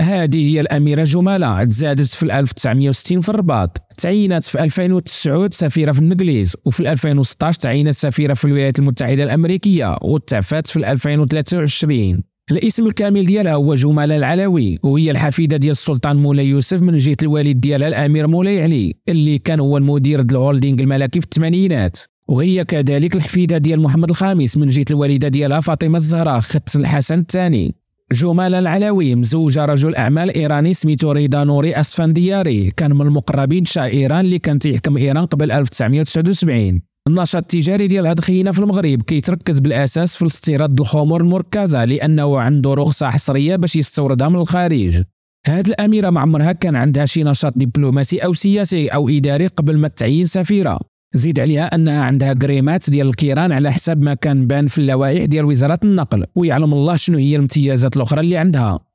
هذه هي الأميرة جمالة تزادت في 1960 في الرباط تعينت في 2009 سفيرة في المجلس وفي 2016 تعينت سفيرة في الولايات المتحدة الأمريكية وتعفات في 2023 الاسم الكامل ديالها هو جمالة العلوي وهي الحفيدة ديال السلطان مولاي يوسف من جهة الوالد ديالها الأمير مولاي علي اللي كان هو المدير الهولدينغ الملكي في الثمانينات وهي كذلك الحفيدة ديال محمد الخامس من جهة الوالدة ديالها فاطمة الزهراء خت الحسن الثاني جمال العلوي مزوجة رجل أعمال إيراني سميتو ريدا نوري أسفندياري كان من المقربين ايران اللي كان تيحكم إيران قبل 1979 النشاط التجاري ديال هاد خينا في المغرب كيتركز بالاساس في الاستيراد الخمور المركزه لانه عنده رخصه حصريه باش يستوردها من الخارج هاد الاميره معمرها كان عندها شي نشاط دبلوماسي او سياسي او اداري قبل ما تعيين سفيره زيد عليها انها عندها كريمات ديال الكيران على حساب ما كان بان في اللوائح ديال وزاره النقل ويعلم الله شنو هي الامتيازات الاخرى اللي عندها